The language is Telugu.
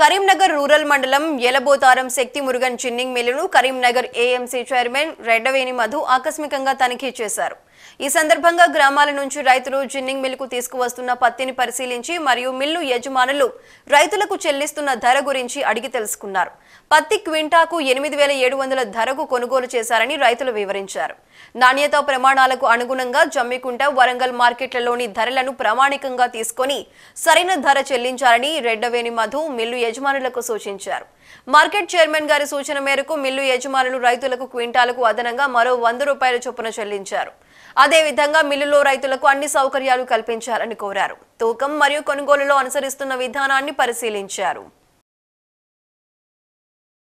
కరీంనగర్ రూరల్ మండలం ఎలబోతారం శక్తి మురుగన్ చిన్నింగ్ మిల్లును కరీంనగర్ ఏఎంసీ చైర్మన్ రెడ్డవేణి మధు ఆకస్మికంగా తనిఖీ చేశారు ఈ సందర్భంగా గ్రామాల నుంచి రైతులు జిన్నింగ్ మిల్లుకు తీసుకువస్తున్న పత్తిని పరిశీలించి మరియు మిల్లు యజమానులు రైతులకు చెల్లిస్తున్న ధర గురించి అడిగి తెలుసుకున్నారు పత్తి క్వింటాకు ఎనిమిది వేల ఏడు వందల ధరకు కొనుగోలు చేశారని రైతులు వివరించారు నాణ్యత ప్రమాణాలకు అనుగుణంగా జమ్మికుంట వరంగల్ మార్కెట్లలోని ధరలను ప్రామాణికంగా తీసుకొని సరైన ధర చెల్లించాలని రెడ్డవేణి మధు మిల్లు యజమానులకు సూచించారు మార్కెట్ చైర్మన్ గారి సూచన మేరకు మిల్లు యజమానులు రైతులకు క్వింటాలకు అదనంగా మరో వంద రూపాయల చొప్పున చెల్లించారు అదేవిధంగా మిల్లులో రైతులకు అన్ని సౌకర్యాలు కల్పించాలని కోరారు తూకం మరియు కొనుగోలులో అనుసరిస్తున్న విధానాన్ని పరిశీలించారు